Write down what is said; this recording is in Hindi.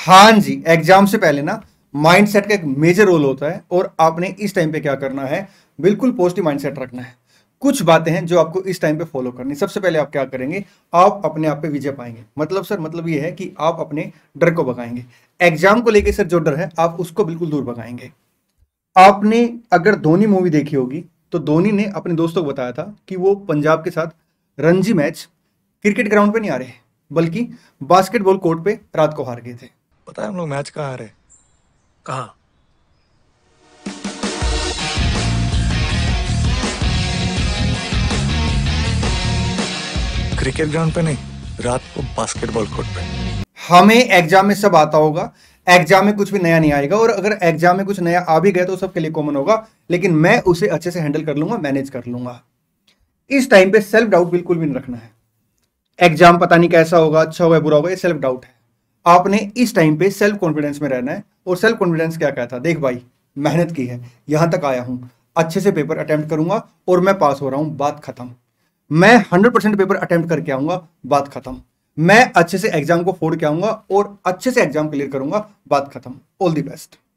हाँ जी एग्जाम से पहले ना माइंडसेट का एक मेजर रोल होता है और आपने इस टाइम पे क्या करना है बिल्कुल पॉजिटिव माइंडसेट रखना है कुछ बातें हैं जो आपको इस टाइम पे फॉलो करनी सबसे पहले आप क्या करेंगे आप अपने आप पे विजय पाएंगे मतलब सर मतलब ये है कि आप अपने डर को भगाएंगे एग्जाम को लेके सर जो डर है आप उसको बिल्कुल दूर भगाएंगे आपने अगर धोनी मूवी देखी होगी तो धोनी ने अपने दोस्तों को बताया था कि वो पंजाब के साथ रणजी मैच क्रिकेट ग्राउंड पे नहीं आ रहे बल्कि बास्केटबॉल कोर्ट पे रात को हार गए थे पता है हम लोग मैच कहाँ हारे कहाँ क्रिकेट ग्राउंड पे नहीं रात को बास्केटबॉल कोर्ट पे हमें एग्जाम में सब आता होगा एग्जाम में कुछ भी नया नहीं आएगा और अगर एग्जाम में कुछ नया आ भी गया तो सबके लिए कॉमन होगा लेकिन मैं उसे अच्छे से हैंडल कर लूंगा मैनेज कर लूंगा इस टाइम पे सेल्फ डाउट बिल्कुल भी नहीं रखना है एग्जाम पता नहीं कैसा होगा अच्छा होगा बुरा होगा ये सेल्फ डाउट है आपने इस टाइम पे सेल्फ कॉन्फिडेंस में रहना है और सेल्फ कॉन्फिडेंस क्या कहता देख भाई मेहनत की है यहां तक आया हूं अच्छे से पेपर अटैम्प्ट करूंगा और मैं पास हो रहा हूं बात खत्म मैं हंड्रेड परसेंट पेपर अटैम्प्ट करके आऊंगा बात खत्म मैं अच्छे से एग्जाम को फोड़ के आऊंगा और अच्छे से एग्जाम क्लियर करूंगा बात खत्म ऑल दी बेस्ट